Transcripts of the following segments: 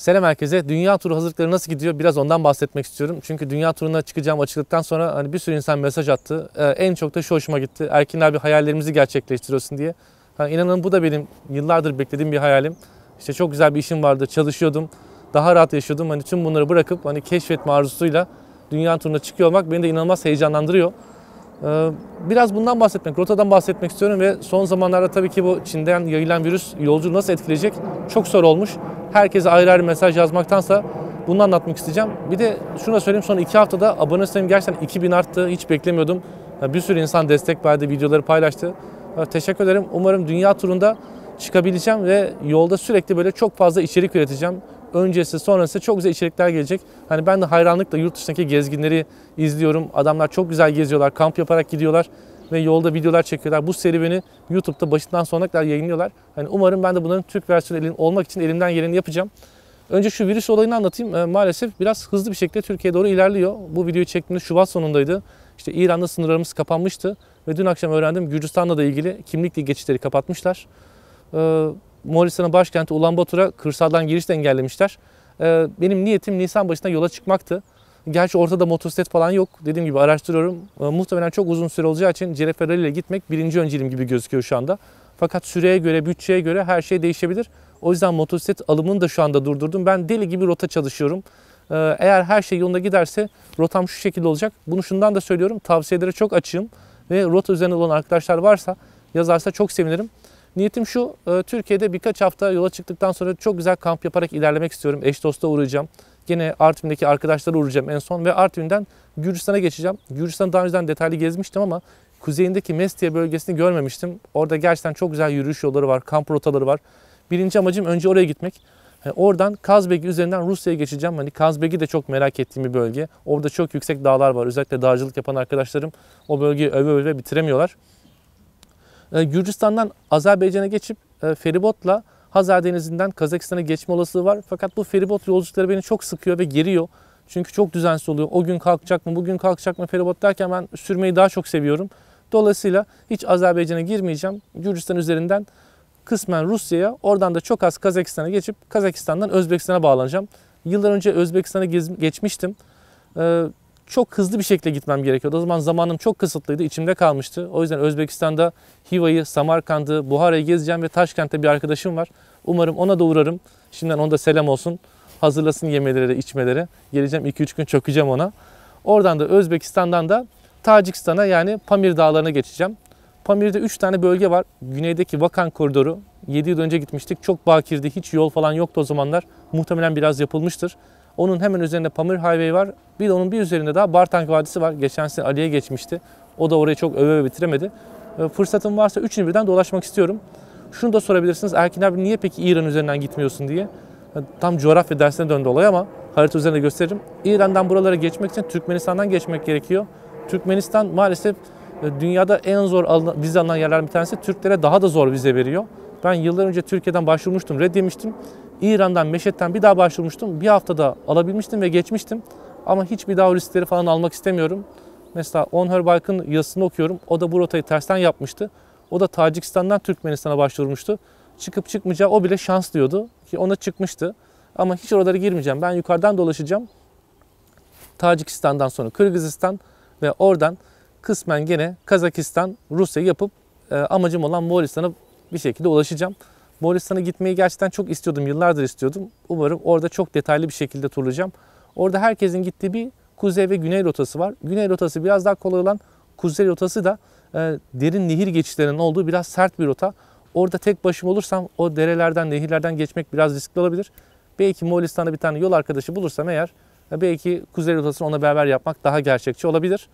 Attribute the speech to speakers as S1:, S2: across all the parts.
S1: Selam herkese. Dünya turu hazırlıkları nasıl gidiyor? Biraz ondan bahsetmek istiyorum. Çünkü dünya turuna çıkacağım açıldıktan sonra hani bir sürü insan mesaj attı. Ee, en çok da şu hoşuma gitti. Erkin abi hayallerimizi gerçekleştiriyorsun diye. Ha, inanın bu da benim yıllardır beklediğim bir hayalim. İşte çok güzel bir işim vardı. Çalışıyordum. Daha rahat yaşıyordum. Hani tüm bunları bırakıp hani keşfetme arzusuyla dünya turuna çıkıyor olmak beni de inanılmaz heyecanlandırıyor. Ee, biraz bundan bahsetmek, rotadan bahsetmek istiyorum ve son zamanlarda tabii ki bu Çin'den yayılan virüs yolcu nasıl etkileyecek çok soru olmuş. Herkese ayrı ayrı mesaj yazmaktansa bunu anlatmak isteyeceğim. Bir de şunu da söyleyeyim son iki haftada abone sayım gerçekten 2000 arttı. Hiç beklemiyordum. Bir sürü insan destek verdi, videoları paylaştı. Teşekkür ederim. Umarım dünya turunda çıkabileceğim ve yolda sürekli böyle çok fazla içerik üreteceğim öncesi sonrası çok güzel içerikler gelecek. Hani ben de hayranlıkla yurt dışındaki gezginleri izliyorum. Adamlar çok güzel geziyorlar, kamp yaparak gidiyorlar ve yolda videolar çekiyorlar. Bu serüveni YouTube'da başından sonuna kadar yayınlıyorlar. Hani umarım ben de bunların Türk versiyonu elim, olmak için elimden geleni yapacağım. Önce şu virüs olayını anlatayım. E, maalesef biraz hızlı bir şekilde Türkiye'ye doğru ilerliyor. Bu videoyu çektiğimde Şubat sonundaydı. İşte İran'da sınırlarımız kapanmıştı ve dün akşam öğrendim Gürcistan'la da ilgili kimlikli geçişleri kapatmışlar. E, Moğolistan'ın başkenti Ulanbator'a kırsaldan giriş engellemişler. Ee, benim niyetim Nisan başında yola çıkmaktı. Gerçi ortada motosiklet falan yok. Dediğim gibi araştırıyorum. Ee, muhtemelen çok uzun süre olacağı için Cerefe Rally ile gitmek birinci önceliğim gibi gözüküyor şu anda. Fakat süreye göre, bütçeye göre her şey değişebilir. O yüzden motosiklet alımını da şu anda durdurdum. Ben deli gibi rota çalışıyorum. Ee, eğer her şey yolunda giderse rotam şu şekilde olacak. Bunu şundan da söylüyorum. Tavsiyelere çok açığım. Ve rota üzerine olan arkadaşlar varsa yazarsa çok sevinirim. Niyetim şu, e, Türkiye'de birkaç hafta yola çıktıktan sonra çok güzel kamp yaparak ilerlemek istiyorum. Eş dosta uğrayacağım. yine Artvin'deki arkadaşlara uğrayacağım en son ve Artvin'den Gürcistan'a geçeceğim. Gürcistan'ı daha önceden detaylı gezmiştim ama kuzeyindeki Mestiye bölgesini görmemiştim. Orada gerçekten çok güzel yürüyüş yolları var, kamp rotaları var. Birinci amacım önce oraya gitmek. E, oradan Kazbegi üzerinden Rusya'ya geçeceğim. Hani Kazbegi de çok merak ettiğim bir bölge. Orada çok yüksek dağlar var. Özellikle dağcılık yapan arkadaşlarım o bölgeyi öve öve bitiremiyorlar. E, Gürcistan'dan Azerbaycan'a geçip e, feribotla Hazar Denizi'nden Kazakistan'a geçme olasılığı var. Fakat bu feribot yolculukları beni çok sıkıyor ve geriyor. Çünkü çok düzensiz oluyor. O gün kalkacak mı, bugün kalkacak mı feribot derken ben sürmeyi daha çok seviyorum. Dolayısıyla hiç Azerbaycan'a girmeyeceğim. Gürcistan üzerinden kısmen Rusya'ya, oradan da çok az Kazakistan'a geçip Kazakistan'dan Özbekistan'a bağlanacağım. Yıllar önce Özbekistan'a geçmiştim. E, çok hızlı bir şekilde gitmem gerekiyordu. O zaman zamanım çok kısıtlıydı, içimde kalmıştı. O yüzden Özbekistan'da Hiva'yı, Samarkand'ı, Buhara'yı gezeceğim ve Taşkent'te bir arkadaşım var. Umarım ona da uğrarım. Şimdiden onda selam olsun. Hazırlasın yemeleri, de içmeleri. Geleceğim 2-3 gün çökeceğim ona. Oradan da Özbekistan'dan da Tacikistan'a yani Pamir Dağları'na geçeceğim. Pamir'de 3 tane bölge var. Güneydeki Vakan Koridoru. 7 yıl önce gitmiştik. Çok bakirdi. Hiç yol falan yoktu o zamanlar. Muhtemelen biraz yapılmıştır. Onun hemen üzerinde Pamir Highway var. Bir de onun bir üzerinde daha Bartank Vadisi var. Geçen sene Ali'ye geçmişti. O da orayı çok öve öve bitiremedi. Ee, fırsatım varsa üçünü birden dolaşmak istiyorum. Şunu da sorabilirsiniz. Erkin abi niye peki İran üzerinden gitmiyorsun diye. Ee, tam coğrafya dersine döndü olay ama harita üzerinde gösteririm. İran'dan buralara geçmek için Türkmenistan'dan geçmek gerekiyor. Türkmenistan maalesef e, dünyada en zor alınan, vize alınan yerler bir tanesi. Türklere daha da zor vize veriyor. Ben yıllar önce Türkiye'den başvurmuştum, red yemiştim. İran'dan, Meşet'ten bir daha başvurmuştum. Bir haftada alabilmiştim ve geçmiştim. Ama hiçbir bir daha riskleri falan almak istemiyorum. Mesela On Herbalk'ın yazısını okuyorum. O da bu rotayı tersten yapmıştı. O da Tacikistan'dan Türkmenistan'a başvurmuştu. Çıkıp çıkmayacağı o bile şans diyordu ki ona çıkmıştı. Ama hiç oralara girmeyeceğim. Ben yukarıdan dolaşacağım. Tacikistan'dan sonra Kırgızistan ve oradan kısmen gene Kazakistan, Rusya yapıp e, amacım olan Moğolistan'a bir şekilde ulaşacağım. Moğolistan'a gitmeyi gerçekten çok istiyordum, yıllardır istiyordum. Umarım orada çok detaylı bir şekilde turlayacağım. Orada herkesin gittiği bir kuzey ve güney rotası var. Güney rotası biraz daha kolay olan kuzey rotası da e, derin nehir geçişlerinin olduğu biraz sert bir rota. Orada tek başım olursam o derelerden, nehirlerden geçmek biraz riskli olabilir. Belki Moğolistan'da bir tane yol arkadaşı bulursam eğer e, belki kuzey rotasını ona beraber yapmak daha gerçekçi olabilir.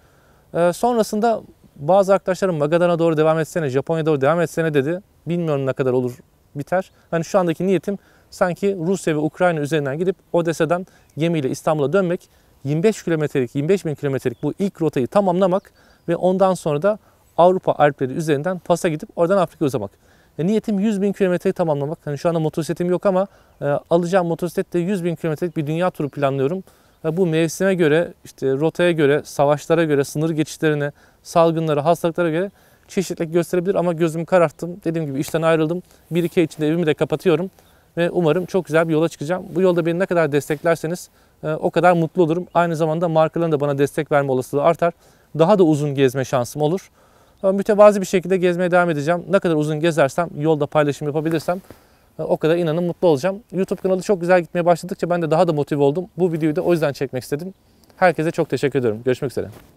S1: E, sonrasında bazı arkadaşlarım Magadan'a doğru devam etsene, Japonya'ya doğru devam etsene dedi. Bilmiyorum ne kadar olur biter. Hani şu andaki niyetim sanki Rusya ve Ukrayna üzerinden gidip Odessa'dan gemiyle İstanbul'a dönmek, 25 kilometrelik, 25 bin kilometrelik bu ilk rotayı tamamlamak ve ondan sonra da Avrupa Alpleri üzerinden Fas'a gidip oradan Afrika'ya uzamak. E, niyetim 100 bin kilometreyi tamamlamak. Hani şu anda motosikletim yok ama e, alacağım motosikletle 100 bin kilometrelik bir dünya turu planlıyorum. E, bu mevsime göre, işte rotaya göre, savaşlara göre, sınır geçişlerine, salgınlara, hastalıklara göre çeşitlilik gösterebilir ama gözümü kararttım. Dediğim gibi işten ayrıldım. Bir iki ay içinde evimi de kapatıyorum ve umarım çok güzel bir yola çıkacağım. Bu yolda beni ne kadar desteklerseniz e, o kadar mutlu olurum. Aynı zamanda markaların da bana destek verme olasılığı artar. Daha da uzun gezme şansım olur. Mütevazi bir şekilde gezmeye devam edeceğim. Ne kadar uzun gezersem, yolda paylaşım yapabilirsem e, o kadar inanın mutlu olacağım. YouTube kanalı çok güzel gitmeye başladıkça ben de daha da motive oldum. Bu videoyu da o yüzden çekmek istedim. Herkese çok teşekkür ediyorum. Görüşmek üzere.